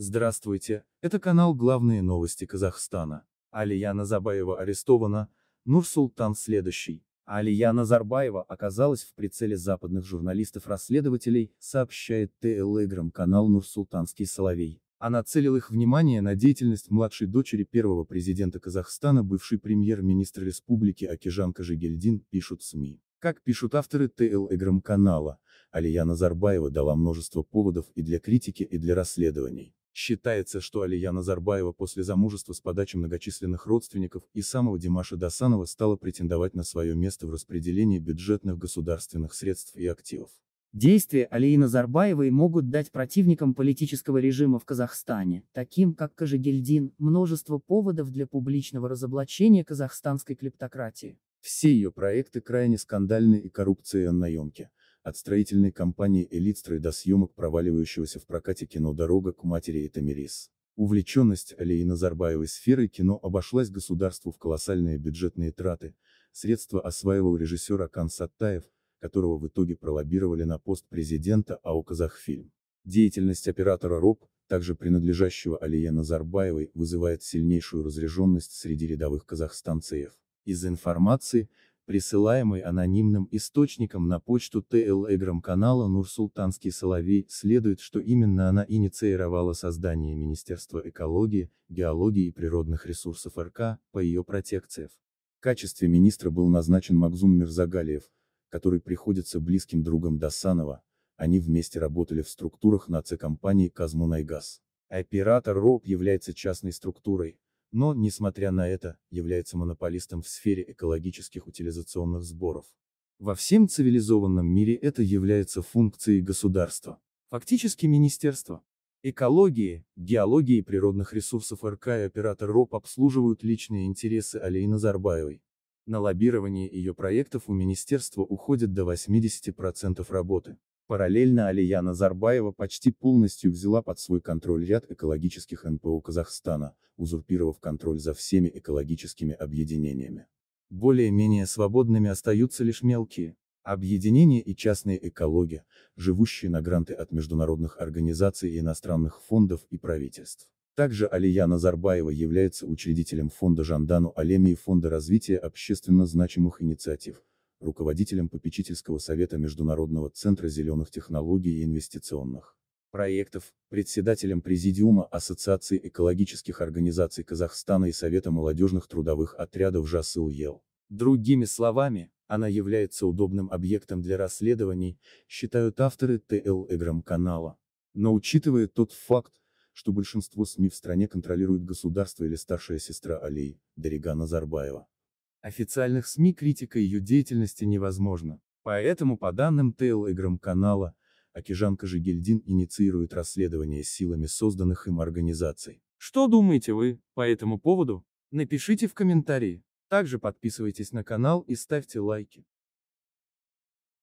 Здравствуйте, это канал «Главные новости Казахстана». Алия Назарбаева арестована, Нурсултан следующий. Алия Назарбаева оказалась в прицеле западных журналистов-расследователей, сообщает телеграм-канал «Нурсултанский Соловей». Она целила их внимание на деятельность младшей дочери первого президента Казахстана, бывший премьер-министр республики Акижан Кожигельдин, пишут СМИ. Как пишут авторы телеграм-канала, Алия Назарбаева дала множество поводов и для критики, и для расследований. Считается, что Алия Назарбаева после замужества с подачи многочисленных родственников и самого Димаша Дасанова стала претендовать на свое место в распределении бюджетных государственных средств и активов. Действия Алии Назарбаевой могут дать противникам политического режима в Казахстане, таким как Кожегельдин, множество поводов для публичного разоблачения казахстанской клептократии. Все ее проекты крайне скандальны и наемки. От строительной компании «Элитстрой» до съемок проваливающегося в прокате кино «Дорога к матери» и «Тамерис». Увлеченность Алии Назарбаевой сферой кино обошлась государству в колоссальные бюджетные траты, средства осваивал режиссер Акан Саттаев, которого в итоге пролоббировали на пост президента АО «Казахфильм». Деятельность оператора РОП, также принадлежащего Алие Назарбаевой, вызывает сильнейшую разряженность среди рядовых казахстанцев. Из информации, присылаемый анонимным источником на почту Т.Л. телеграм канала Нурсултанский Соловей, следует, что именно она инициировала создание Министерства экологии, геологии и природных ресурсов РК, по ее протекциям. В качестве министра был назначен Макзум Мирзагалиев, который приходится близким другом Дасанова, они вместе работали в структурах нацекомпании «Казмунайгаз». Оператор РОП является частной структурой, но, несмотря на это, является монополистом в сфере экологических утилизационных сборов. Во всем цивилизованном мире это является функцией государства. Фактически министерство. Экологии, геологии и природных ресурсов РК и оператор РОП обслуживают личные интересы Алии Назарбаевой. На лоббирование ее проектов у министерства уходит до 80% работы. Параллельно Алия Назарбаева почти полностью взяла под свой контроль ряд экологических НПО Казахстана, узурпировав контроль за всеми экологическими объединениями. Более-менее свободными остаются лишь мелкие, объединения и частные экологи, живущие на гранты от международных организаций и иностранных фондов и правительств. Также Алия Назарбаева является учредителем фонда Жандану Алеми и фонда развития общественно значимых инициатив, руководителем попечительского совета Международного центра зеленых технологий и инвестиционных проектов, председателем Президиума Ассоциации экологических организаций Казахстана и Совета молодежных трудовых отрядов Жасыл Ел. Другими словами, она является удобным объектом для расследований, считают авторы ТЛ Эграм-канала. Но учитывая тот факт, что большинство СМИ в стране контролирует государство или старшая сестра Алии, Дарига Назарбаева. Официальных СМИ критика ее деятельности невозможна. Поэтому, по данным Телеграм-канала, Акижан Кожегельдин инициирует расследование силами созданных им организаций. Что думаете вы по этому поводу? Напишите в комментарии. Также подписывайтесь на канал и ставьте лайки.